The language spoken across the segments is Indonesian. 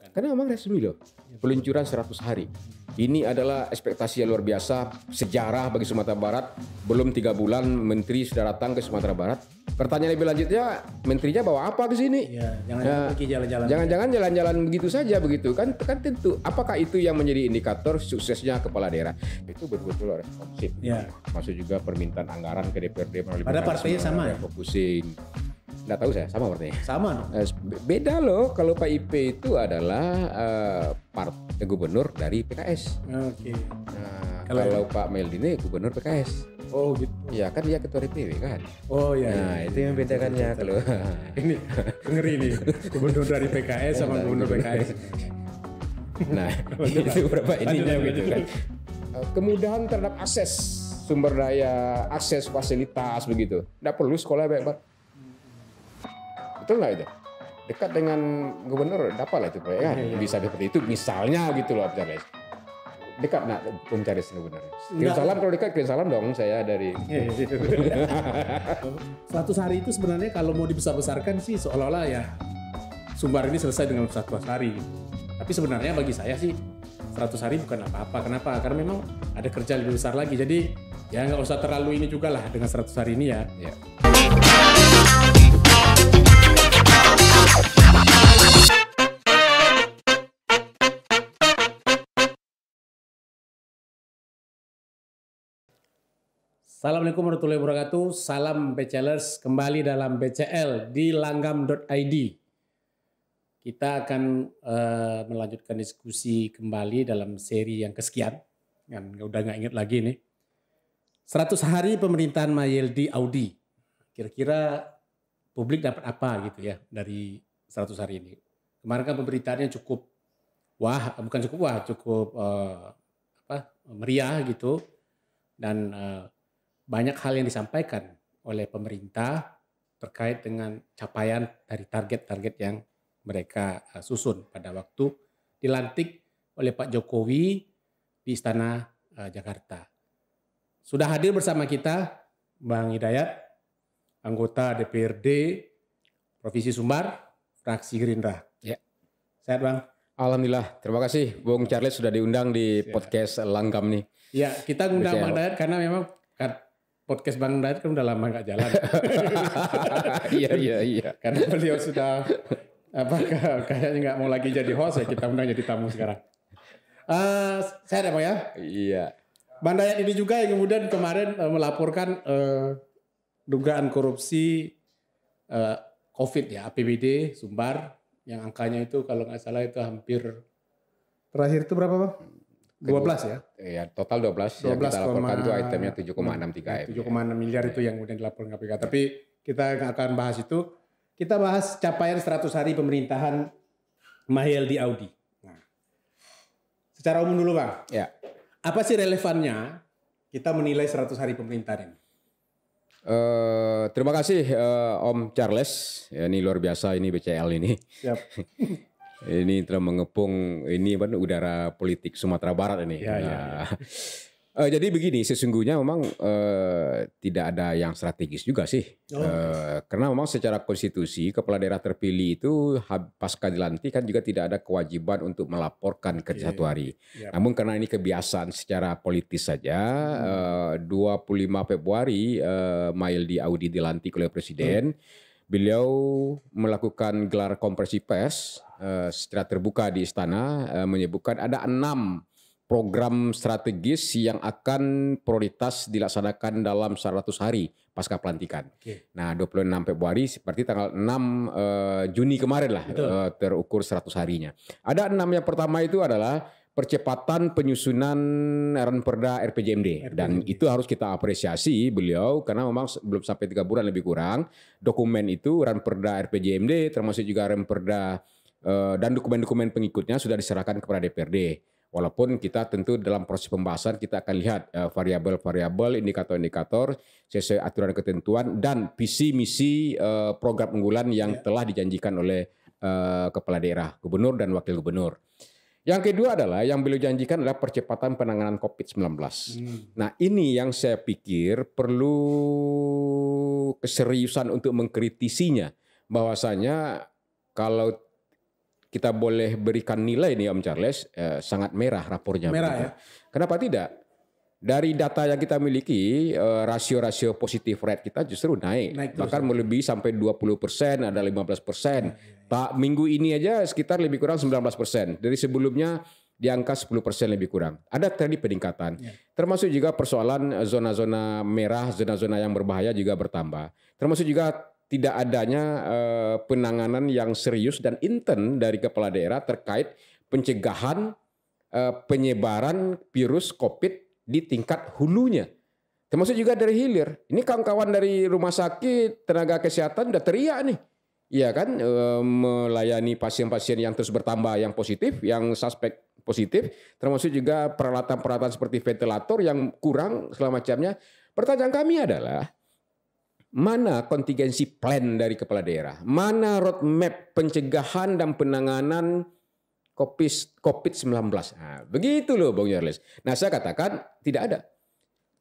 Kan? Karena memang resmi loh, peluncuran 100 hari. Ini adalah ekspektasi yang luar biasa, sejarah bagi Sumatera Barat. Belum tiga bulan menteri sudah datang ke Sumatera Barat. Pertanyaan lebih lanjutnya, menterinya bawa apa ke sini? Ya, jangan nah, jalan-jalan. jangan begitu saja begitu kan? Kan tentu. Apakah itu yang menjadi indikator suksesnya kepala daerah? Itu betul-betul responsif. Ya. Masuk juga permintaan anggaran ke DPRD melalui. Pada partainya sama ya. Fokusin nggak tahu saya sama berarti sama eh, beda loh kalau Pak IP itu adalah uh, gubernur dari PKS oke okay. nah, kalau, ya. Pak Mel ini gubernur PKS Oh gitu. Ya kan dia ketua DPW kan. Oh iya. iya. Nah iya, itu yang bedakannya kalau ini ngeri nih gubernur dari PKS sama nah, gubernur gitu. PKS. Nah itu berapa ininya gitu kan. Kemudahan terhadap akses sumber daya, akses fasilitas begitu. Tidak perlu sekolah banyak betul nggak itu? Dekat dengan gubernur, dapat lah itu proyek kan? Ya. Iya, iya. Bisa seperti itu, misalnya gitu loh Pak Dekat nak mencari Charles sebenarnya. Kirim salam kalau dekat kirim salam dong saya dari. Iya, iya, iya. Satu hari itu sebenarnya kalau mau dibesar-besarkan sih seolah-olah ya sumbar ini selesai dengan satu hari. Tapi sebenarnya bagi saya sih 100 hari bukan apa-apa. Kenapa? Karena memang ada kerja lebih besar lagi. Jadi ya nggak usah terlalu ini juga lah dengan 100 hari ini ya. Yeah. Assalamualaikum warahmatullahi wabarakatuh. Salam BCLers kembali dalam BCL di langgam.id. Kita akan uh, melanjutkan diskusi kembali dalam seri yang kesekian. Kan udah nggak inget lagi nih. 100 hari pemerintahan Mayeldi Audi. Kira-kira publik dapat apa gitu ya dari 100 hari ini. Kemarin kan pemberitaannya cukup wah, bukan cukup wah, cukup uh, apa meriah gitu dan eh, banyak hal yang disampaikan oleh pemerintah terkait dengan capaian dari target-target yang mereka eh, susun pada waktu dilantik oleh Pak Jokowi di Istana eh, Jakarta. Sudah hadir bersama kita Bang Hidayat, anggota DPRD Provinsi Sumbar, fraksi Gerindra. Ya. Sehat Bang? Alhamdulillah, terima kasih Bung Charles sudah diundang di podcast Langgam nih. Ya, kita undang Bang Hidayat karena memang podcast Bang Dayat kan udah lama nggak jalan. iya iya iya. Karena beliau sudah apa kayaknya nggak mau lagi jadi host ya kita undang jadi tamu sekarang. Uh, saya ada ya. Iya. Bang Dayat ini juga yang kemudian kemarin uh, melaporkan uh, dugaan korupsi uh, COVID ya APBD Sumbar yang angkanya itu kalau nggak salah itu hampir terakhir itu berapa bang? 12 ya? Iya, total 12, 12 yang kita laporkan itu itemnya 7,63 M. 7,6 ya. miliar ya. itu yang kemudian dilaporkan KPK. Tapi kita akan bahas itu. Kita bahas capaian 100 hari pemerintahan Mahyeldi Audi. Nah, secara umum dulu Bang. Ya. Apa sih relevannya kita menilai 100 hari pemerintahan ini? Uh, terima kasih uh, Om Charles. Ya, ini luar biasa ini BCL ini. Yep. ini telah mengepung ini apa udara politik Sumatera Barat ini. Ya, ya nah, ya, ya. jadi begini, sesungguhnya memang uh, tidak ada yang strategis juga sih, oh. uh, karena memang secara konstitusi kepala daerah terpilih itu pasca dilantik kan juga tidak ada kewajiban untuk melaporkan ke yeah. Iya. satu hari. Ya. Namun karena ini kebiasaan secara politis saja, hmm. uh, 25 Februari uh, Mail di Audi dilantik oleh presiden. Hmm Beliau melakukan gelar kompresi pers uh, eh, secara terbuka di istana uh, menyebutkan ada enam program strategis yang akan prioritas dilaksanakan dalam 100 hari pasca pelantikan. Okay. Nah, 26 Februari seperti tanggal 6 uh, eh, Juni kemarin lah uh, terukur 100 harinya. Ada enam yang pertama itu adalah percepatan penyusunan RAN Perda RPJMD. RPJMD dan itu harus kita apresiasi beliau karena memang belum sampai tiga bulan lebih kurang dokumen itu RAN Perda RPJMD termasuk juga RAN Perda eh, dan dokumen-dokumen pengikutnya sudah diserahkan kepada DPRD. Walaupun kita tentu dalam proses pembahasan kita akan lihat eh, variabel-variabel, indikator-indikator sesuai aturan ketentuan dan visi misi eh, program unggulan yang ya. telah dijanjikan oleh kepala daerah, gubernur dan wakil gubernur. Yang kedua adalah yang beliau janjikan adalah percepatan penanganan COVID-19. Hmm. Nah ini yang saya pikir perlu keseriusan untuk mengkritisinya. Bahwasanya kalau kita boleh berikan nilai nih Om Charles, eh, sangat merah rapornya. Merah ya? Kenapa tidak? Dari data yang kita miliki, eh, rasio-rasio positif rate kita justru naik. naik Bahkan ya? melebihi sampai 20 persen, ada 15 persen. Nah, iya. Pak minggu ini aja sekitar lebih kurang 19 persen dari sebelumnya di angka 10 persen lebih kurang. Ada tadi peningkatan. Ya. Termasuk juga persoalan eh, zona-zona merah, zona-zona yang berbahaya juga bertambah. Termasuk juga tidak adanya uh, penanganan yang serius dan intern dari kepala daerah terkait pencegahan uh, penyebaran virus COVID di tingkat hulunya. Termasuk juga dari hilir. Ini kawan-kawan dari rumah sakit, tenaga kesehatan udah teriak nih Iya kan e, melayani pasien-pasien yang terus bertambah yang positif, yang suspek positif, termasuk juga peralatan-peralatan seperti ventilator yang kurang segala macamnya. Pertanyaan kami adalah mana kontingensi plan dari kepala daerah? Mana roadmap pencegahan dan penanganan COVID-19? Nah, begitu loh bang Yarlis. Nah saya katakan tidak ada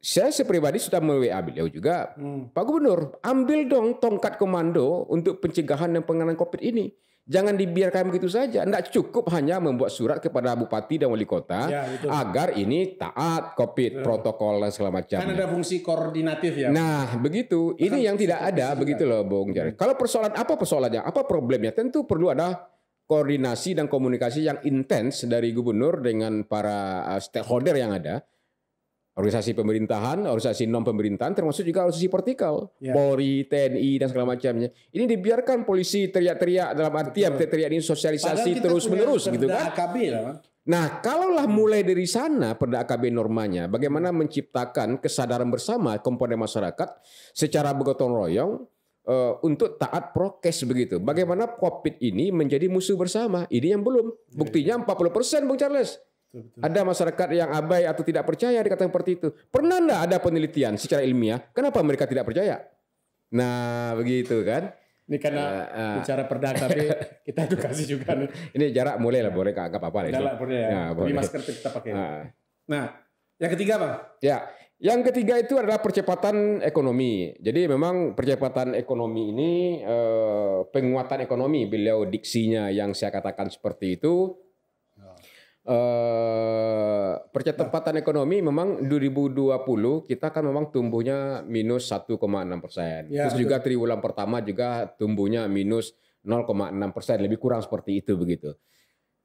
saya sepribadi sudah me-WA beliau juga, hmm. Pak Gubernur, ambil dong tongkat komando untuk pencegahan dan penanganan COVID ini. Jangan dibiarkan begitu saja. Tidak cukup hanya membuat surat kepada bupati dan wali kota ya, agar ini taat COVID, ya. protokol dan segala macam. Kan ada fungsi koordinatif ya. Nah, begitu. Ini yang tidak ada, begitu loh, Bung Jari. Hmm. Kalau persoalan apa persoalannya, apa problemnya? Tentu perlu ada koordinasi dan komunikasi yang intens dari gubernur dengan para eh, stakeholder yang ada organisasi pemerintahan, organisasi non pemerintahan, termasuk juga organisasi vertikal, yeah. Polri, TNI dan segala macamnya. Ini dibiarkan polisi teriak-teriak dalam arti artian teriak ini sosialisasi terus menerus gitu kan? AKB lah. Nah, kalaulah mulai dari sana perda AKB normanya, bagaimana menciptakan kesadaran bersama komponen masyarakat secara bergotong royong uh, untuk taat prokes begitu. Bagaimana COVID ini menjadi musuh bersama? Ini yang belum. Ya, Buktinya 40 ya. persen, Bung Charles. Betul, Ada masyarakat yang abai atau tidak percaya dikatakan seperti itu. Pernah enggak ada penelitian secara ilmiah kenapa mereka tidak percaya? Nah, begitu kan? Ini karena uh, uh, bicara perda tapi kita kasih juga Ini jarak mulai lah boleh nggak apa-apa lah. Jarak boleh ya. Nah, boleh. masker kita pakai. Uh. Nah, yang ketiga apa? Ya, yang ketiga itu adalah percepatan ekonomi. Jadi memang percepatan ekonomi ini eh, penguatan ekonomi. Beliau diksinya yang saya katakan seperti itu Uh, eh, percepatan ya. ekonomi memang 2020 ya. kita kan memang tumbuhnya minus 1,6 persen. Ya, Terus juga triwulan pertama juga tumbuhnya minus 0,6 persen, lebih kurang seperti itu begitu.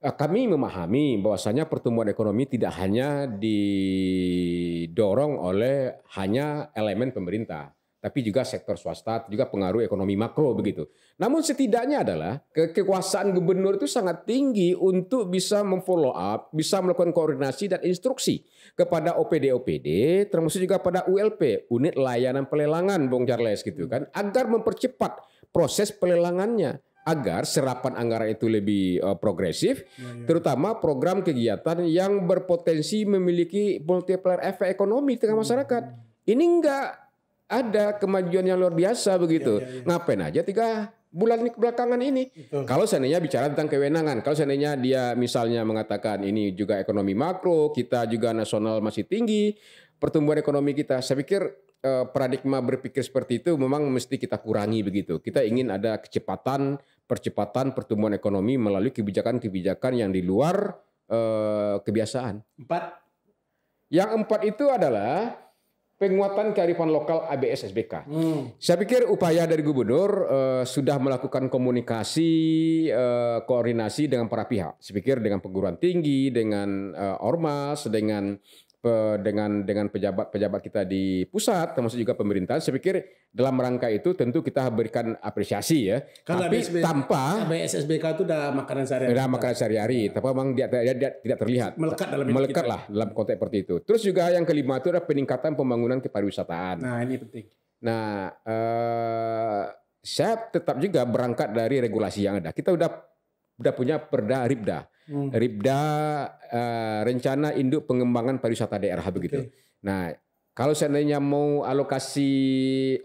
Eh, kami memahami bahwasanya pertumbuhan ekonomi tidak hanya didorong oleh hanya elemen pemerintah, tapi juga sektor swasta, juga pengaruh ekonomi makro begitu. Namun setidaknya adalah ke kekuasaan gubernur itu sangat tinggi untuk bisa memfollow up, bisa melakukan koordinasi dan instruksi kepada OPD-OPD, termasuk juga pada ULP, unit layanan pelelangan, Bung Charles gitu kan, hmm. agar mempercepat proses pelelangannya agar serapan anggaran itu lebih uh, progresif, ya, ya. terutama program kegiatan yang berpotensi memiliki multiplier efek ekonomi di tengah hmm. masyarakat. Ini enggak ada kemajuan yang luar biasa begitu. Ya, ya, ya. Ngapain aja tiga bulan ini kebelakangan ini. Betul. Kalau seandainya bicara tentang kewenangan, kalau seandainya dia misalnya mengatakan ini juga ekonomi makro, kita juga nasional masih tinggi, pertumbuhan ekonomi kita, saya pikir eh, paradigma berpikir seperti itu memang mesti kita kurangi begitu. Kita ingin ada kecepatan, percepatan pertumbuhan ekonomi melalui kebijakan-kebijakan yang di luar eh, kebiasaan. Empat. Yang empat itu adalah penguatan kearifan lokal ABS SBK. Hmm. Saya pikir upaya dari gubernur uh, sudah melakukan komunikasi uh, koordinasi dengan para pihak. Saya pikir dengan perguruan tinggi, dengan uh, ormas, dengan dengan dengan pejabat-pejabat kita di pusat termasuk juga pemerintah saya pikir dalam rangka itu tentu kita berikan apresiasi ya Kalau tapi SB, tanpa SSBK itu udah makanan sehari-hari udah makanan sehari-hari ya. tapi memang dia, dia, dia tidak terlihat melekat dalam melekat lah dalam konteks seperti itu terus juga yang kelima itu adalah peningkatan pembangunan kepariwisataan nah ini penting nah eh, saya tetap juga berangkat dari regulasi yang ada kita udah udah punya perda ribda hmm. Ribda uh, rencana induk pengembangan pariwisata daerah begitu. Okay. Nah, kalau seandainya mau alokasi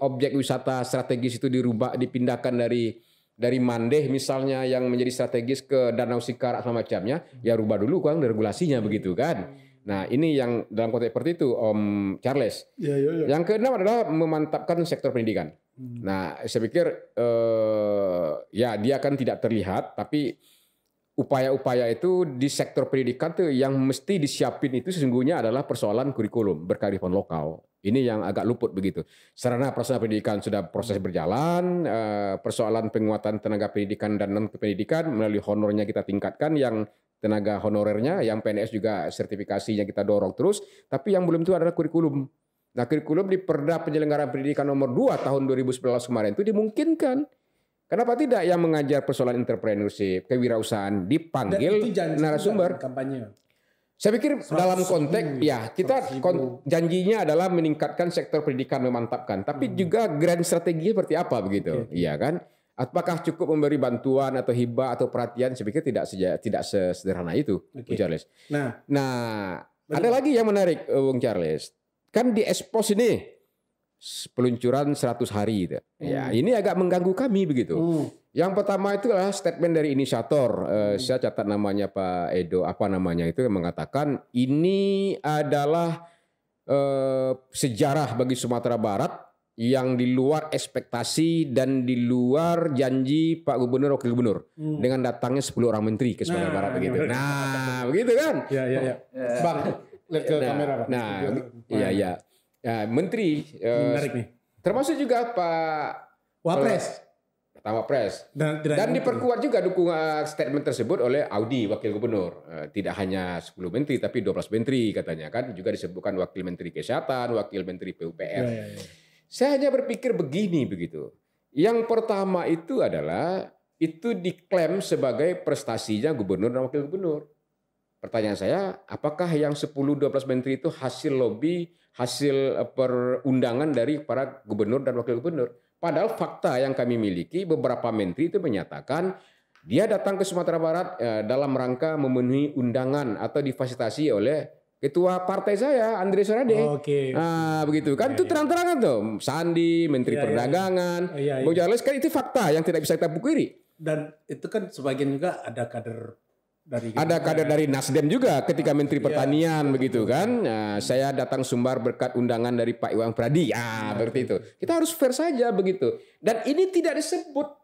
objek wisata strategis itu dirubah dipindahkan dari dari Mandeh misalnya yang menjadi strategis ke Danau Sikar sama macamnya, hmm. ya rubah dulu kan regulasinya hmm. begitu kan. Hmm. Nah, ini yang dalam konteks seperti itu Om Charles. Ya, ya, ya. Yang keenam adalah memantapkan sektor pendidikan. Hmm. Nah, saya pikir eh, ya dia akan tidak terlihat tapi upaya-upaya itu di sektor pendidikan tuh yang mesti disiapin itu sesungguhnya adalah persoalan kurikulum berkarifan lokal. Ini yang agak luput begitu. Sarana prasarana pendidikan sudah proses berjalan, eh, persoalan penguatan tenaga pendidikan dan non pendidikan melalui honornya kita tingkatkan yang tenaga honorernya, yang PNS juga sertifikasinya kita dorong terus, tapi yang belum itu adalah kurikulum. Nah, kurikulum di Perda Penyelenggaraan Pendidikan nomor 2 tahun 2019 kemarin itu dimungkinkan Kenapa tidak yang mengajar persoalan entrepreneurship, kewirausahaan dipanggil narasumber kampanye? Saya pikir dalam konteks ribu, ya kita kon, janjinya adalah meningkatkan sektor pendidikan memantapkan, tapi hmm. juga grand strategi seperti apa begitu, okay. iya kan? Apakah cukup memberi bantuan atau hibah atau perhatian? Saya pikir tidak seja, tidak sesederhana itu, okay. Bung Charles. Nah, nah ada lagi yang menarik, eh, Bung Charles. Kan di expose ini peluncuran 100 hari itu. Ya, hmm. Ya, ini agak mengganggu kami begitu. Hmm. Yang pertama itu adalah statement dari inisiator. Eh, hmm. Uh, saya catat namanya Pak Edo apa namanya itu yang mengatakan ini adalah uh, sejarah bagi Sumatera Barat yang di luar ekspektasi dan di luar janji Pak Gubernur Wakil Gubernur hmm. dengan datangnya 10 orang menteri ke Sumatera nah, Barat begitu. Ya, nah, begitu kan? Iya, iya, iya. Bang, lihat ke nah, kamera. Nah, iya iya ya, menteri. Uh, Menarik nih. Termasuk juga Pak Wapres. Eh, pertama Pres. Dan, dan diperkuat juga dukungan statement tersebut oleh Audi, Wakil Gubernur. Eh, tidak hanya 10 menteri, tapi 12 menteri katanya kan. Juga disebutkan Wakil Menteri Kesehatan, Wakil Menteri PUPR. Ya, ya, ya. Saya hanya berpikir begini begitu. Yang pertama itu adalah itu diklaim sebagai prestasinya gubernur dan wakil gubernur. Pertanyaan saya, apakah yang 10-12 menteri itu hasil lobby hasil eh, perundangan dari para gubernur dan wakil gubernur. Padahal fakta yang kami miliki beberapa menteri itu menyatakan dia datang ke Sumatera Barat eh, dalam rangka memenuhi undangan atau difasilitasi oleh ketua partai saya Andre Sorade. Oh, Oke. Okay. Nah, begitu. Kan ya, itu iya. terang-terangan tuh. Sandi, Menteri ya, Perdagangan, ya, ya. Bang Charles kan itu fakta yang tidak bisa kita pukiri. Dan itu kan sebagian juga ada kader dari ada kader dari Nasdem juga ketika Menteri iya, Pertanian ya, begitu kan. Nah, saya datang sumbar berkat undangan dari Pak Iwan Pradi. Ya, ya, seperti itu. Kita harus fair saja begitu. Dan ini tidak disebut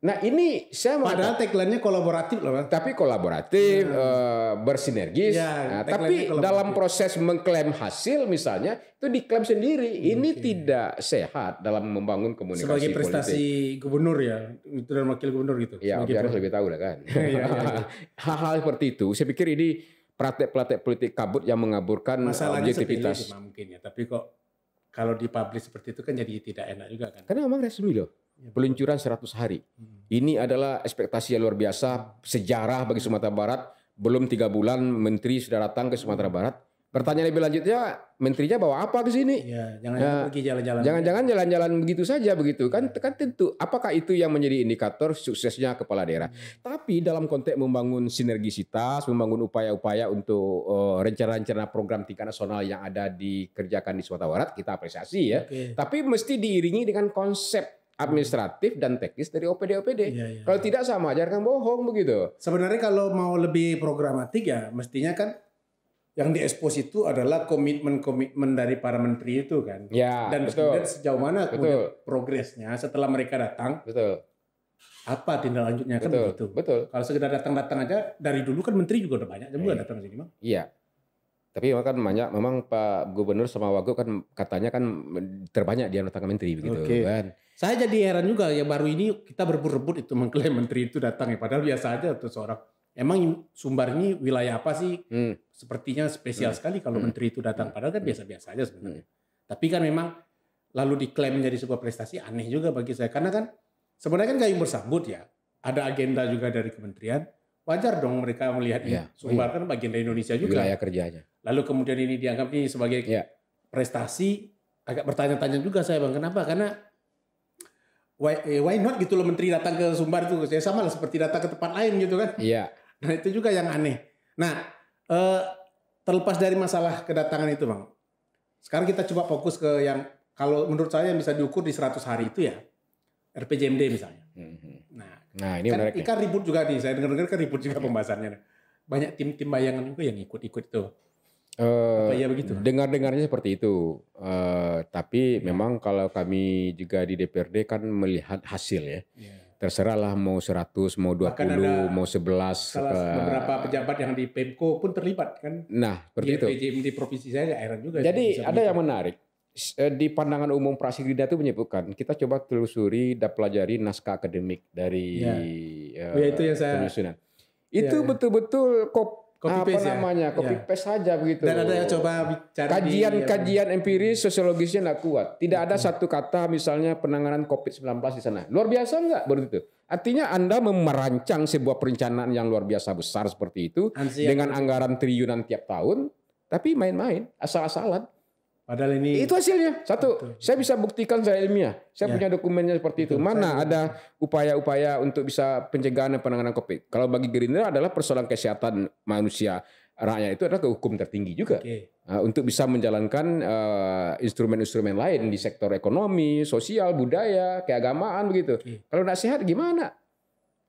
Nah ini saya mau padahal tagline-nya kolaboratif loh, tapi kolaboratif, hmm. uh, bersinergis. Ya, nah, tapi dalam proses mengklaim hasil misalnya itu diklaim sendiri. ini okay. tidak sehat dalam membangun komunikasi Sebagai prestasi politik. gubernur ya, itu dan wakil gubernur gitu. Ya, Sebagai harus lebih tahu lah kan. Iya, iya, Hal-hal seperti itu, saya pikir ini praktek-praktek politik kabut yang mengaburkan Masalahnya objektivitas. Masalahnya mungkin ya, tapi kok kalau dipublish seperti itu kan jadi tidak enak juga kan. Karena memang resmi loh. Iya, peluncuran 100 hari. Hmm. Ini adalah ekspektasi yang luar biasa, sejarah bagi Sumatera Barat. Belum tiga bulan menteri sudah datang ke Sumatera Barat. Pertanyaan lebih lanjutnya, menterinya bawa apa ke sini? Ya, jangan nah, pergi jalan-jalan. Jangan-jangan jalan-jalan begitu saja begitu kan? Iya. Kan tentu. Apakah itu yang menjadi indikator suksesnya kepala daerah? Hmm. Tapi dalam konteks membangun sinergisitas, membangun upaya-upaya untuk eh, rencana-rencana uh, program tingkat nasional yang ada dikerjakan di Sumatera Barat, kita apresiasi ya. Okay. Tapi mesti diiringi dengan konsep administratif dan teknis dari OPD OPD. Iya, iya. Kalau tidak sama aja bohong begitu. Sebenarnya kalau mau lebih programatik ya mestinya kan yang diekspos itu adalah komitmen-komitmen dari para menteri itu kan. Ya, dan betul. kemudian sejauh mana kemudian progresnya setelah mereka datang. Betul. Apa tindak lanjutnya kan betul. begitu. Betul. Kalau sekedar datang-datang aja dari dulu kan menteri juga udah banyak juga iya. datang datang sini, Bang. Iya. Tapi kan banyak memang Pak Gubernur sama Wagub kan katanya kan terbanyak dia datang ke menteri begitu okay. kan. Saya jadi heran juga yang baru ini kita berebut-rebut itu mengklaim menteri itu datang ya padahal biasa aja atau seorang Emang Sumbar ini wilayah apa sih? Hmm. Sepertinya spesial hmm. sekali kalau hmm. menteri itu datang. Hmm. Padahal kan hmm. biasa-biasa aja sebenarnya. Hmm. Tapi kan memang lalu diklaim menjadi sebuah prestasi aneh juga bagi saya. Karena kan sebenarnya kan gayung bersambut ya. Ada agenda juga dari kementerian. Wajar dong mereka melihat ya. Sumbar iya. kan bagian dari Indonesia juga. Wilayah kerjanya. Lalu kemudian ini dianggap ini sebagai ya. prestasi. Agak bertanya-tanya juga saya bang. Kenapa? Karena why, eh, why not gitu loh menteri datang ke Sumbar itu, ya sama lah seperti datang ke tempat lain gitu kan iya nah itu juga yang aneh nah eh, terlepas dari masalah kedatangan itu bang sekarang kita coba fokus ke yang kalau menurut saya yang bisa diukur di 100 hari itu ya RPJMD misalnya hmm. nah nah ini kan, menarik kan ribut juga nih saya dengar-dengar kan ribut juga iya. pembahasannya banyak tim-tim bayangan juga yang ikut-ikut tuh Uh, begitu? Dengar-dengarnya seperti itu. Uh, tapi ya. memang kalau kami juga di DPRD kan melihat hasil ya. ya. Terserahlah mau 100, mau 20, ada mau 11. Salah uh, beberapa pejabat yang di Pemko pun terlibat kan. Nah, seperti iya, itu. PJM di provinsi saya heran juga. Jadi ada begitu. yang menarik. Eh, di pandangan umum Prasigida itu menyebutkan, kita coba telusuri dan pelajari naskah akademik dari ya. Uh, ya, itu yang saya, penyusunan. Itu iya, iya. betul-betul ya. Betul -betul copy paste apa ya? namanya ya? copy paste saja begitu. Dan ada yang coba bicara kajian-kajian ya. empiris sosiologisnya nggak kuat. Tidak ada hmm. satu kata misalnya penanganan COVID-19 di sana. Luar biasa nggak itu Artinya Anda memerancang sebuah perencanaan yang luar biasa besar seperti itu Ansi, dengan anggaran triliunan tiap tahun, tapi main-main, asal-asalan. Padahal ini itu hasilnya satu. Betul. Saya bisa buktikan saya ilmiah. Saya ya. punya dokumennya seperti betul. itu. Mana saya ada upaya-upaya untuk bisa pencegahan dan penanganan COVID? Kalau bagi Gerindra adalah persoalan kesehatan manusia rakyat itu adalah hukum tertinggi juga. Okay. Uh, untuk bisa menjalankan eh, instrumen-instrumen uh, lain di sektor ekonomi, sosial, budaya, keagamaan begitu. Okay. Kalau nggak sehat gimana?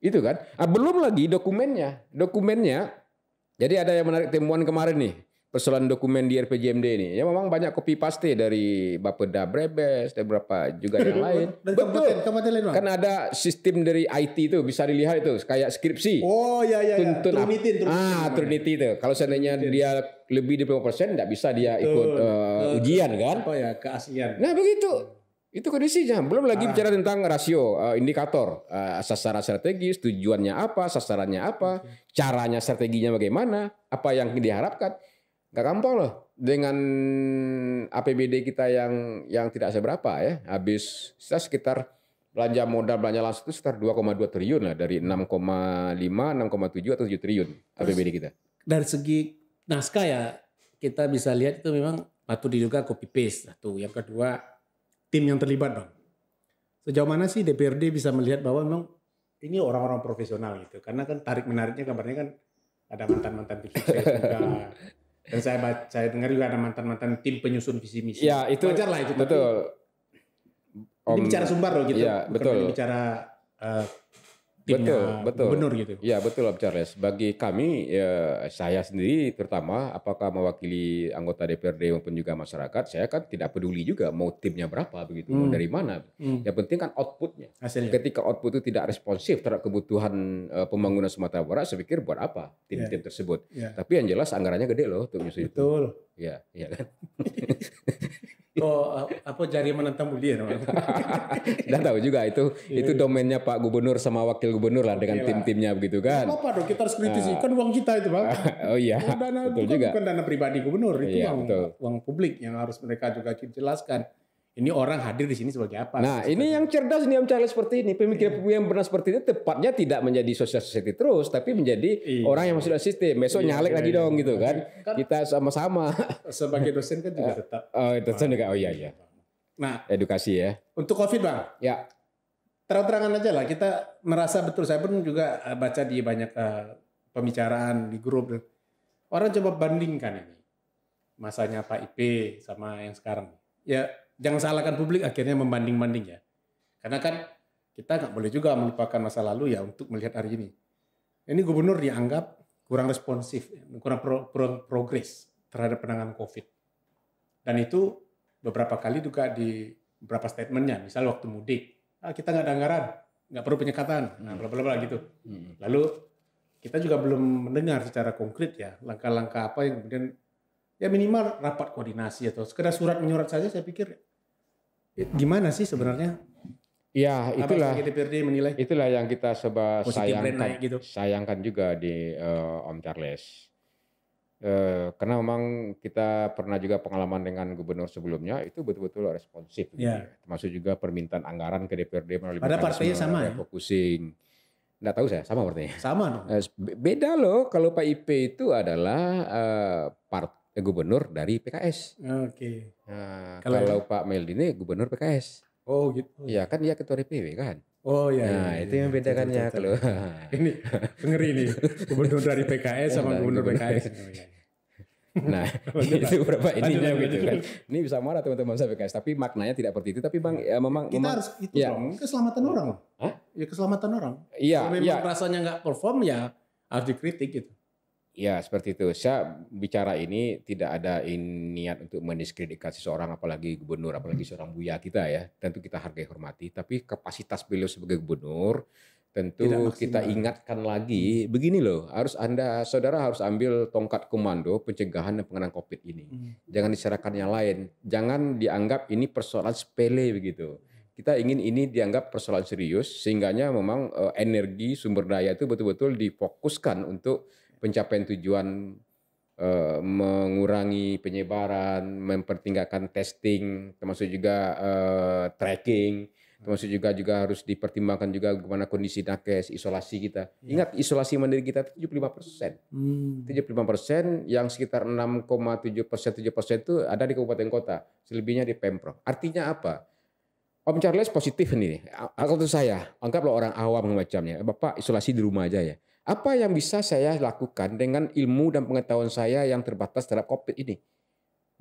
Itu kan. Uh, belum lagi dokumennya. Dokumennya. Jadi ada yang menarik temuan kemarin nih persoalan dokumen di RPJMD ini. Ya memang banyak copy paste dari Bapeda Brebes dan beberapa juga yang lain. Dari Betul. Kabupaten Kan ada sistem dari IT itu bisa dilihat itu kayak skripsi. Oh iya iya. Tuntun ya. Trunitin, trunitin. Ah, Trinity itu. Kalau seandainya dia lebih dari 50% tidak bisa dia ikut eh, Betul. ujian kan? Oh ya, keaslian. Nah, begitu. Itu kondisinya. Belum lagi ah. bicara tentang rasio, uh, indikator, uh, sasaran strategis, tujuannya apa, sasarannya apa, caranya strateginya bagaimana, apa yang diharapkan nggak gampang loh dengan APBD kita yang yang tidak seberapa ya habis kita sekitar belanja modal belanja langsung itu sekitar 2,2 triliun lah dari 6,5 6,7 atau 7 triliun APBD kita dari segi naskah ya kita bisa lihat itu memang patut diduga copy paste satu yang kedua tim yang terlibat dong sejauh mana sih DPRD bisa melihat bahwa memang ini orang-orang profesional gitu karena kan tarik menariknya kabarnya kan ada mantan mantan tim sukses juga Dan saya baca, saya dengar juga ada mantan-mantan tim penyusun visi misi. Ya itu wajar lah itu. Betul. Tapi, Om, ini bicara sumber loh gitu. Ya, betul. bicara uh, eh, tim betul, betul. gubernur gitu. Ya betul Om Charles. Bagi kami ya, saya sendiri terutama apakah mewakili anggota DPRD maupun juga masyarakat, saya kan tidak peduli juga mau timnya berapa begitu, hmm. mau dari mana. Hmm. Yang penting kan outputnya. Hasilnya. Ketika output itu tidak responsif terhadap kebutuhan uh, pembangunan Sumatera Barat, saya pikir buat apa tim-tim yeah. tersebut. Yeah. Tapi yang jelas anggarannya gede loh untuk Betul. Itu. Ya, ya kan. Oh, apa jari menentang bulian? Ya, Tidak tahu juga itu itu iya. domainnya Pak Gubernur sama Wakil Gubernur lah dengan iya. tim-timnya begitu kan. Oh, apa dong kita harus kritisi uh, kan uang kita itu bang. oh iya. Dana, betul bukan, juga. Bukan dana pribadi Gubernur itu iya, uang, uang publik yang harus mereka juga jelaskan ini orang hadir di sini sebagai apa? Nah, seperti ini yang cerdas nih Om Charles seperti ini, pemikiran-pemikiran iya. yang benar seperti ini tepatnya tidak menjadi sosial society terus, tapi menjadi iya. orang yang masuk sistem. Besok iya, nyalek iya, lagi iya, dong iya. gitu kan. kan Kita sama-sama. Sebagai dosen kan juga tetap. Oh, dosen juga. Oh iya iya. Nah, edukasi ya. Untuk Covid, Bang. Ya. Terang-terangan aja lah kita merasa betul saya pun juga eh, baca di banyak uh, pembicaraan di grup orang coba bandingkan ini masanya Pak IP sama yang sekarang. Ya jangan salahkan publik akhirnya membanding-banding ya. Karena kan kita nggak boleh juga melupakan masa lalu ya untuk melihat hari ini. Ini gubernur dianggap kurang responsif, kurang pro, pro, progres terhadap penanganan COVID. Dan itu beberapa kali juga di beberapa statementnya, misal waktu mudik, ah, kita nggak ada anggaran, nggak perlu penyekatan, nah, bla bla bla gitu. Hmm. Lalu kita juga belum mendengar secara konkret ya langkah-langkah apa yang kemudian ya minimal rapat koordinasi atau sekedar surat menyurat saja saya pikir ya, gimana sih sebenarnya Ya itulah DPRD menilai itulah yang kita seba sayangkan gitu. sayangkan juga di uh, Om Charles uh, karena memang kita pernah juga pengalaman dengan gubernur sebelumnya itu betul-betul responsif ya. gitu termasuk juga permintaan anggaran ke DPRD melalui pada partainya sama ya fokusing Nggak tahu saya sama berarti. sama dong. Eh, beda loh kalau Pak IP itu adalah uh, part Eh, gubernur dari PKS. Oke. Okay. Nah, kalau, Pak Meldini ini gubernur PKS. Oh gitu. Ya kan dia ketua DPW kan. Oh iya. Nah, iya, itu yang iya, iya, bedakannya kalau ini ngeri nih gubernur dari PKS sama gubernur PKS. Nah, itu berapa ya gitu kan. Ini bisa marah teman-teman saya PKS, tapi maknanya tidak seperti itu. Tapi Bang ya, memang kita memang, harus itu ya. dong, keselamatan orang. Hah? Ya keselamatan orang. Iya, ya. Rasanya nggak perform ya harus dikritik gitu. Ya seperti itu. Saya bicara ini tidak ada niat untuk mendiskreditkan seseorang apalagi gubernur, apalagi seorang buya kita ya. Tentu kita hargai hormati. Tapi kapasitas beliau sebagai gubernur tentu kita ingatkan lagi begini loh harus anda saudara harus ambil tongkat komando pencegahan dan pengenang covid ini hmm. jangan diserahkan yang lain jangan dianggap ini persoalan sepele begitu kita ingin ini dianggap persoalan serius sehingganya memang uh, energi sumber daya itu betul-betul difokuskan untuk pencapaian tujuan uh, mengurangi penyebaran, mempertinggalkan testing, termasuk juga uh, tracking, termasuk juga juga harus dipertimbangkan juga bagaimana kondisi nakes, isolasi kita. Ya. Ingat isolasi mandiri kita 75 persen, hmm. 75 persen yang sekitar 6,7 persen, 7 persen itu ada di kabupaten kota, selebihnya di pemprov. Artinya apa? Om Charles positif ini. kalau tuh saya anggaplah orang awam macamnya. Bapak isolasi di rumah aja ya apa yang bisa saya lakukan dengan ilmu dan pengetahuan saya yang terbatas terhadap COVID ini?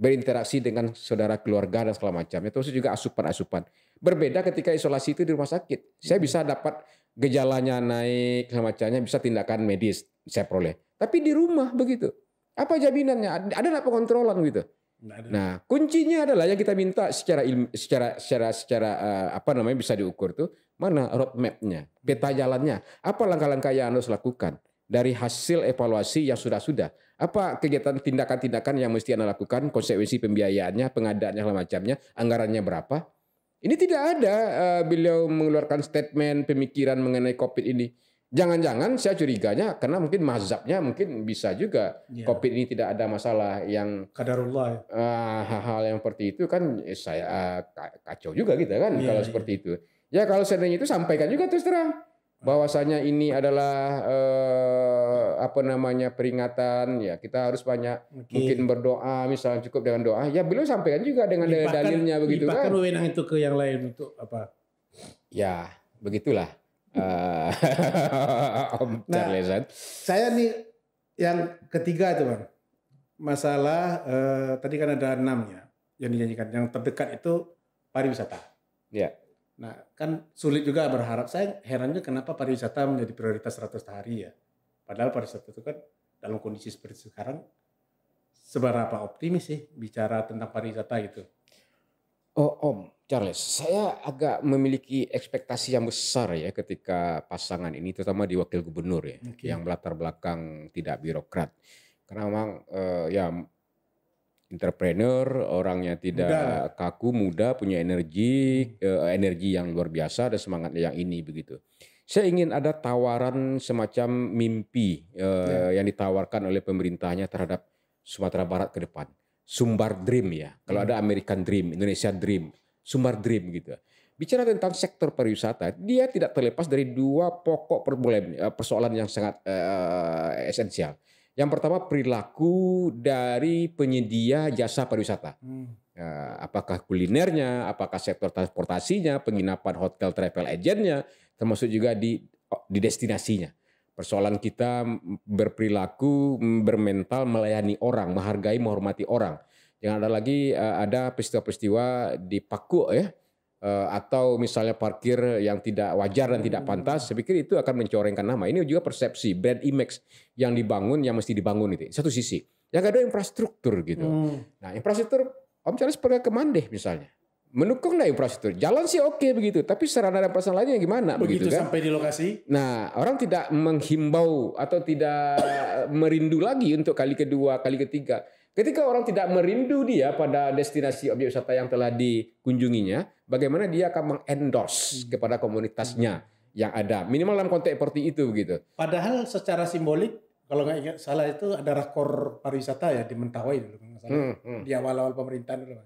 Berinteraksi dengan saudara keluarga dan segala macam. Terus juga asupan-asupan. Berbeda ketika isolasi itu di rumah sakit. Saya hmm. bisa dapat gejalanya naik, segala macamnya bisa tindakan medis saya peroleh. Tapi di rumah begitu. Apa jaminannya? Ada nggak pengontrolan gitu? Nah, kuncinya adalah yang kita minta secara ilmi, secara secara secara uh, apa namanya bisa diukur tuh mana roadmapnya, peta jalannya, apa langkah-langkah yang harus lakukan dari hasil evaluasi yang sudah-sudah. Apa kegiatan tindakan-tindakan yang mesti Anda lakukan, konsekuensi pembiayaannya, pengadaannya segala macamnya, anggarannya berapa? Ini tidak ada uh, beliau mengeluarkan statement pemikiran mengenai Covid ini. Jangan-jangan saya curiganya karena mungkin mazhabnya mungkin bisa juga ya. COVID ini tidak ada masalah yang kadarullah hal ah, hal-hal yang seperti itu kan eh, saya uh, kacau juga gitu kan ya, kalau ya. seperti itu. Ya kalau seandainya itu sampaikan juga terus terang bahwasanya ini adalah uh, apa namanya peringatan ya kita harus banyak okay. mungkin berdoa misalnya cukup dengan doa ya beliau sampaikan juga dengan dalilnya begitu kan. Bahkan itu ke yang lain untuk apa? Ya, begitulah uh, Om nah, Saya nih yang ketiga itu bang, masalah uh, tadi kan ada enam ya yang dinyanyikan, yang terdekat itu pariwisata. Iya. Nah kan sulit juga berharap. Saya herannya kenapa pariwisata menjadi prioritas 100 hari ya. Padahal pariwisata itu kan dalam kondisi seperti sekarang seberapa optimis sih bicara tentang pariwisata gitu. Oh, Om Charles, saya agak memiliki ekspektasi yang besar ya ketika pasangan ini, terutama di wakil gubernur ya, okay. yang latar belakang tidak birokrat. Karena memang uh, ya entrepreneur, orangnya tidak muda. kaku, muda, punya energi, uh, energi yang luar biasa, ada semangat yang ini begitu. Saya ingin ada tawaran semacam mimpi uh, eh, yeah. yang ditawarkan oleh pemerintahnya terhadap Sumatera Barat ke depan. Sumbar Dream ya. Kalau hmm. ada American Dream, Indonesia Dream, Sumbar Dream gitu. Bicara tentang sektor pariwisata, dia tidak terlepas dari dua pokok eh, persoalan yang sangat uh, esensial. Yang pertama perilaku dari penyedia jasa pariwisata. Hmm. Uh, apakah kulinernya, apakah sektor transportasinya, penginapan hotel travel agentnya, termasuk juga di di destinasinya. Persoalan kita berperilaku, bermental, melayani orang, menghargai, menghormati orang. Yang ada lagi eh, ada peristiwa-peristiwa di paku ya, eh, atau misalnya parkir yang tidak wajar dan tidak hmm. pantas. Saya pikir itu akan mencorengkan nama. Ini juga persepsi, brand image yang dibangun, yang mesti dibangun itu. Satu sisi. Yang kedua infrastruktur gitu. Hmm. Nah infrastruktur, Om Charles pergi ke Mandeh misalnya mendukung lah infrastruktur. Jalan sih oke okay, begitu, tapi sarana dan prasarana gimana begitu, begitu kan? sampai di lokasi. Nah, orang tidak menghimbau atau tidak merindu lagi untuk kali kedua, kali ketiga. Ketika orang tidak merindu dia pada destinasi objek wisata yang telah dikunjunginya, bagaimana dia akan mengendorse hmm. kepada komunitasnya yang ada. Minimal dalam konteks seperti itu begitu. Padahal secara simbolik kalau nggak ingat salah itu ada rakor pariwisata ya di Mentawai dulu. Hmm, hmm. Di awal-awal pemerintahan dulu.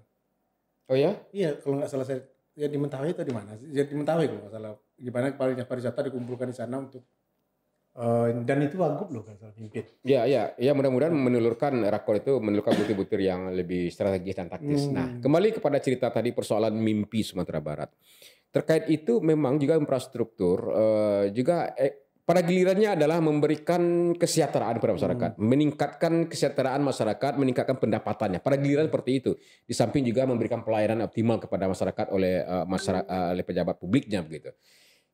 Oh ya? Iya, kalau nggak salah saya ya di Mentawai itu di mana? Ya di Mentawai kalau nggak salah. Gimana pariwisata dikumpulkan di sana untuk Uh, dan itu Wagub loh kan salah pimpin. iya, iya. ya mudah-mudahan menelurkan rakor itu menelurkan butir-butir yang lebih strategis dan taktis. Hmm. Nah kembali kepada cerita tadi persoalan mimpi Sumatera Barat terkait itu memang juga infrastruktur uh, juga eh, pada gilirannya adalah memberikan kesejahteraan kepada masyarakat, hmm. meningkatkan kesejahteraan masyarakat, meningkatkan pendapatannya. Pada giliran seperti itu. Di samping juga memberikan pelayanan optimal kepada masyarakat oleh uh, masyarakat uh, oleh pejabat publiknya begitu.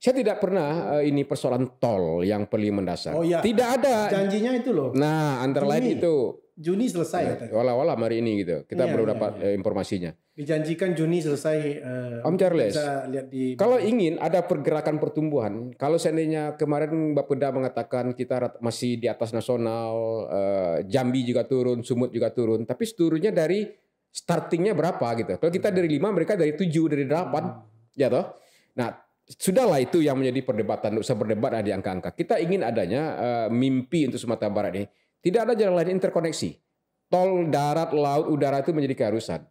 Saya tidak pernah uh, ini persoalan tol yang paling mendasar. Oh, iya. Tidak ada. Janjinya itu loh. Nah, antara lain itu. Juni selesai nah, Wala-wala hari ini gitu. Kita iya, baru iya, dapat iya. Eh, informasinya. Dijanjikan Juni selesai. Uh, Om Charles. lihat di. Kalau ingin ada pergerakan pertumbuhan, kalau seandainya kemarin Bapeda mengatakan kita masih di atas nasional, uh, Jambi juga turun, Sumut juga turun, tapi seturunnya dari startingnya berapa gitu. Kalau kita hmm. dari lima, mereka dari tujuh, dari delapan, hmm. ya toh. Nah, sudahlah itu yang menjadi perdebatan. Usah berdebat ada angka-angka. Kita ingin adanya uh, mimpi untuk Sumatera Barat ini. Tidak ada jalan lain interkoneksi. Tol darat, laut, udara itu menjadi keharusan.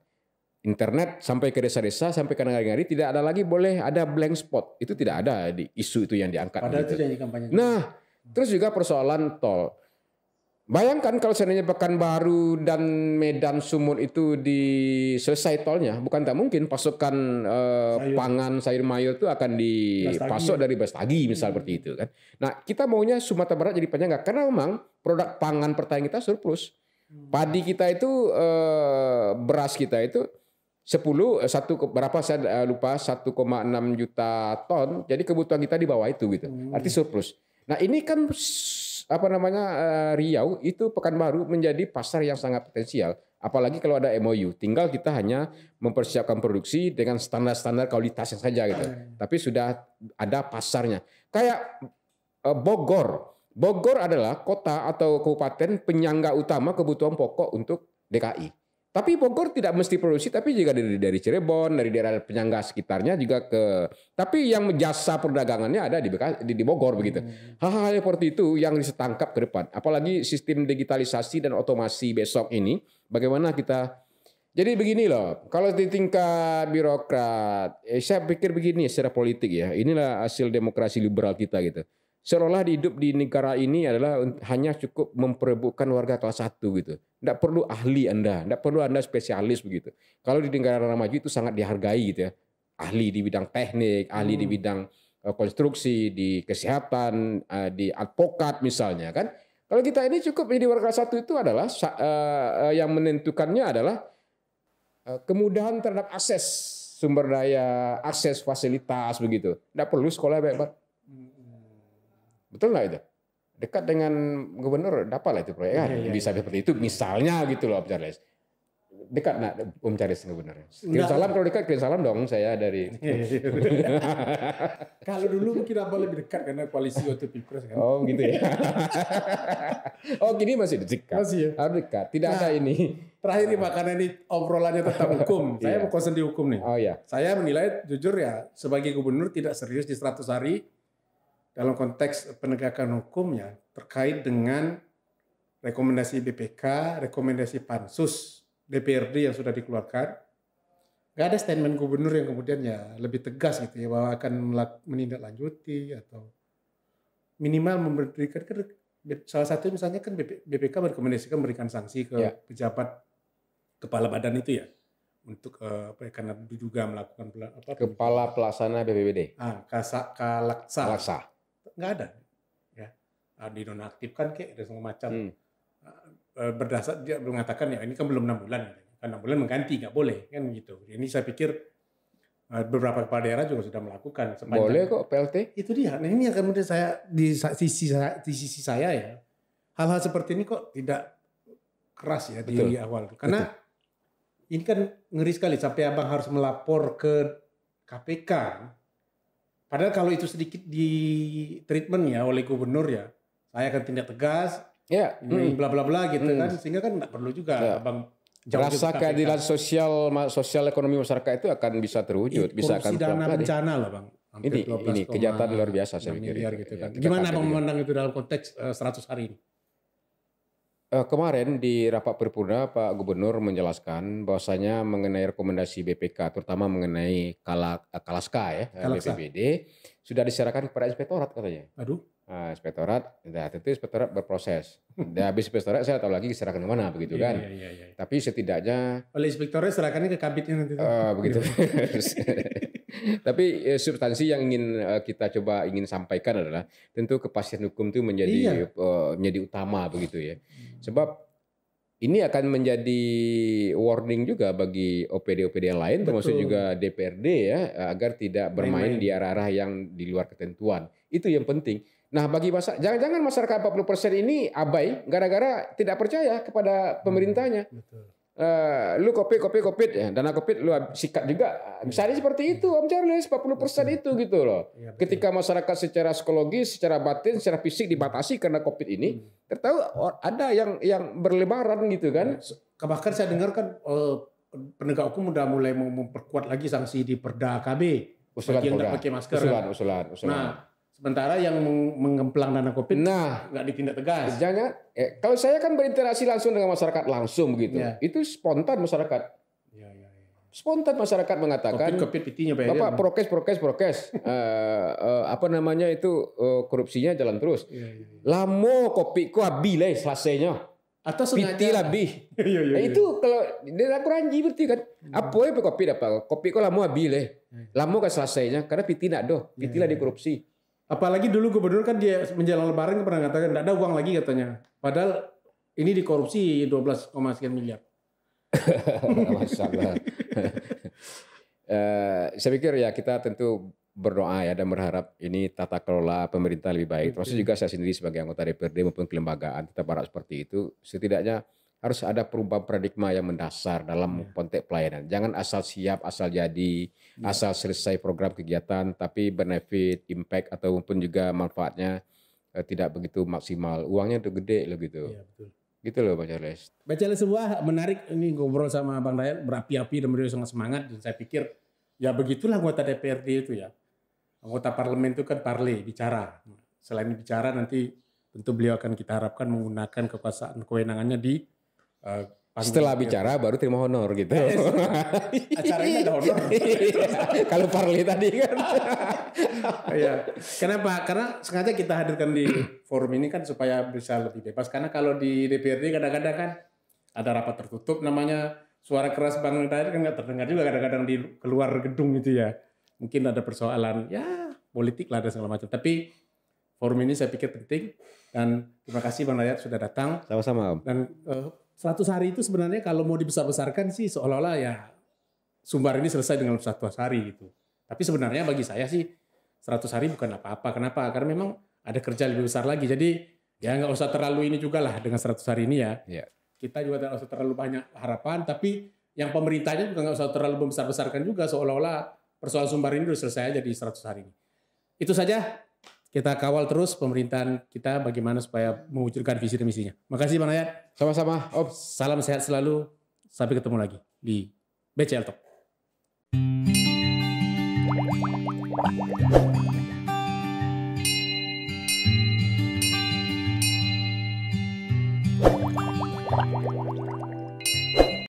Internet sampai ke desa-desa, sampai ke negara-negara tidak ada lagi boleh ada blank spot. Itu tidak ada di isu itu yang diangkat. gitu. itu Nah, terus juga persoalan tol. Bayangkan kalau seandainya Pekanbaru dan Medan Sumur itu di selesai tolnya, bukan tak mungkin pasokan uh, eh, sayur. pangan sayur mayur itu akan dipasok dari Bastagi misal hmm. seperti itu kan. Nah kita maunya Sumatera Barat jadi penyangga karena memang produk pangan pertanian kita surplus. Hmm. Padi kita itu uh, beras kita itu 10 eh, satu berapa saya lupa 1,6 juta ton. Jadi kebutuhan kita di bawah itu gitu. Hmm. Arti surplus. Nah, ini kan apa namanya uh, Riau itu Pekanbaru menjadi pasar yang sangat potensial. Apalagi kalau ada MOU, tinggal kita hanya mempersiapkan produksi dengan standar-standar kualitasnya saja gitu. Iya. Tapi sudah ada pasarnya. Kayak uh, Bogor. Bogor adalah kota atau kabupaten penyangga utama kebutuhan pokok untuk DKI. Tapi Bogor tidak mesti produksi, tapi juga dari, dari Cirebon, dari daerah penyangga sekitarnya juga ke. Tapi yang jasa perdagangannya ada di Bekas, di, di Bogor begitu. Hmm. Hal-hal hmm. seperti itu yang disetangkap ke depan. Apalagi sistem digitalisasi dan otomasi besok ini, bagaimana kita. Jadi begini loh, kalau di tingkat birokrat, eh, saya pikir begini secara politik ya. Inilah hasil demokrasi liberal kita gitu seolah-olah hidup di negara ini adalah hanya cukup memperebutkan warga kelas 1 gitu. Tidak perlu ahli Anda, tidak perlu Anda spesialis begitu. Kalau di negara negara maju itu sangat dihargai gitu ya. Ahli di bidang teknik, ahli hmm. di bidang eh, konstruksi, di kesehatan, eh, di advokat misalnya kan. Kalau kita ini cukup menjadi warga kelas satu itu adalah eh, yang menentukannya adalah kemudahan terhadap akses sumber daya, akses fasilitas begitu. Tidak perlu sekolah baik-baik. Betul nggak itu? Dekat dengan gubernur dapat lah itu proyek kan? Ya, ya, ya. Bisa iya. seperti itu misalnya gitu loh Om Charles. Dekat nak Om Charles gubernur. Kirim salam kalau dekat kirim salam dong saya dari. Iya, iya, kalau dulu mungkin apa lebih dekat karena koalisi waktu pilpres kan. Oh gitu ya. oh gini masih dekat. Masih ya. Harus dekat. Tidak nah, ada ini. Terakhir nih karena ini obrolannya tentang hukum. saya mau konsen di hukum nih. Oh iya. Saya menilai jujur ya sebagai gubernur tidak serius di 100 hari dalam konteks penegakan hukumnya terkait dengan rekomendasi BPK, rekomendasi pansus DPRD yang sudah dikeluarkan. Gak ada statement gubernur yang kemudian ya lebih tegas gitu ya bahwa akan menindaklanjuti atau minimal memberikan kan salah satu misalnya kan BPK merekomendasikan memberikan sanksi ke ya. pejabat kepala badan itu ya untuk eh, apa ya, karena juga melakukan apa kepala pelaksana BPBD. Ah, kasak Kalaksa. Kalaksa nggak ada ya di ah, dinonaktifkan kayak dan semua macam hmm. Ah, eh, berdasar dia mengatakan ya ini kan belum enam bulan kan enam bulan mengganti nggak boleh kan gitu ini saya pikir ah, beberapa kepala daerah juga sudah melakukan sepanjang. boleh kok PLT itu dia nah ini akan kemudian saya di sisi saya, di sisi saya ya hal-hal seperti ini kok tidak keras ya Betul. di awal karena Betul. ini kan ngeri sekali sampai abang harus melapor ke KPK Padahal kalau itu sedikit di treatment ya oleh gubernur ya, saya akan tindak tegas. Ya. hmm. bla bla bla gitu hmm. kan, sehingga kan tidak perlu juga, ya. bang. Jauh rasa keadilan sosial sosial ekonomi masyarakat itu akan bisa terwujud, bisa akan dana bencana lah bang. Hampir ini 12, ini kejahatan luar biasa saya pikir. Ya. Gitu, kan. Ya, Gimana bang memandang itu dalam konteks uh, eh, 100 hari ini? Uh, kemarin di rapat paripurna Pak Gubernur menjelaskan bahwasanya mengenai rekomendasi BPK terutama mengenai kala, eh, Kalaska ya eh, Kalaksa. BPBD sudah diserahkan kepada inspektorat katanya. Aduh uh, inspektorat, nah tentu inspektorat berproses. Dan habis inspektorat saya tahu lagi diserahkan ke mana begitu iya, kan. Iya, iya, iya, Tapi setidaknya oleh inspektorat serahkannya ke kabitnya nanti. Uh, begitu. Iya. Tapi eh, substansi yang ingin eh, kita coba ingin sampaikan adalah tentu kepastian hukum itu menjadi iya. uh, menjadi utama begitu ya. Hmm. Sebab ini akan menjadi warning juga bagi OPD-OPD yang lain Betul. termasuk juga DPRD ya agar tidak bermain Main-main. di arah-arah yang di luar ketentuan. Itu yang penting. Nah, bagi masa jangan-jangan masyarakat 40% persen ini abai gara-gara tidak percaya kepada pemerintahnya. Hmm, betul. Uh, lu kopi kopi kopi ya dana kopi lu sikat juga misalnya seperti itu Om Charles 40 persen itu gitu loh ya, ketika masyarakat secara psikologis secara batin secara fisik dibatasi karena covid ini hmm. tertahu ada yang yang berlebaran gitu kan ya. bahkan saya dengar kan uh, penegak hukum sudah mulai memperkuat lagi sanksi di Perda KB usulan bagi yang tidak pakai masker kan? usulan usulan usulan nah Sementara yang mengemplang dana covid nah, nggak ditindak tegas. Jangan. Ya, kalau saya kan berinteraksi langsung dengan masyarakat langsung gitu. Ya. Itu spontan masyarakat. Ya, ya, ya. Spontan masyarakat mengatakan. Covid, COVID itinya, Pak Bapak prokes prokes prokes. uh, uh, apa namanya itu uh, korupsinya jalan terus. Ya, ya, ya. Lamo kopi ku habile selesainya. Atau sengaja. Piti lebih. ya, ya, ya. ya. Nah, itu kalau dia aku ranji berarti kan. Hmm. Apa ya kopi dapat? Kopi ku lamo habile. Ya, ya. Lamo kan selesainya karena piti nak doh. Piti ya, ya, ya. lah dikorupsi. Apalagi dulu gubernur kan dia menjelang lebaran kan pernah katakan tidak ada uang lagi katanya. Padahal ini dikorupsi 12, sekian miliar. Masalah. Eh, saya pikir ya kita tentu berdoa ya dan berharap ini tata kelola pemerintah lebih baik. Termasuk juga saya sendiri sebagai anggota DPRD maupun kelembagaan kita berharap seperti itu. Setidaknya harus ada perubahan paradigma yang mendasar dalam iya. konteks pelayanan. Jangan asal siap, asal jadi, yeah. asal selesai program kegiatan, tapi benefit, impact ataupun juga manfaatnya eh, tidak begitu maksimal. Uangnya itu gede loh gitu. Ya, betul. Gitu loh Bang Charles. Bang Charles sebuah menarik ini ngobrol sama Bang Dayan berapi-api dan beliau sangat semangat dan saya pikir ya begitulah anggota DPRD itu ya. Anggota parlemen itu kan parley bicara. Selain bicara nanti tentu beliau akan kita harapkan menggunakan kekuasaan kewenangannya di uh, setelah bicara baru terima honor gitu. Eh, Acara ini ada honor. Kalau Parli tadi kan. Iya. Kenapa? Karena sengaja kita hadirkan di forum ini kan supaya bisa lebih bebas. Karena kalau di DPRD kadang-kadang kan ada rapat tertutup namanya suara keras Bang Tahir kan nggak terdengar juga kadang-kadang di keluar gedung gitu ya. Mungkin ada persoalan ya politik lah dan segala macam. Tapi forum ini saya pikir penting dan terima kasih Bang Dayat sudah datang. Sama-sama Om. Dan uh, 100 hari itu sebenarnya kalau mau dibesar-besarkan sih seolah-olah ya sumbar ini selesai dengan 100 hari gitu. Tapi sebenarnya bagi saya sih 100 hari bukan apa-apa. Kenapa? Karena memang ada kerja lebih besar lagi. Jadi ya nggak usah terlalu ini juga lah dengan 100 hari ini ya. Yeah. Kita juga tidak usah terlalu banyak harapan. Tapi yang pemerintahnya juga nggak usah terlalu membesar-besarkan juga seolah-olah persoalan sumbar ini sudah selesai jadi di 100 hari ini. Itu saja kita kawal terus pemerintahan kita bagaimana supaya mewujudkan visi dan misinya. Makasih Bang Ayat. Sama-sama. Salam sehat selalu. Sampai ketemu lagi di BCL Talk.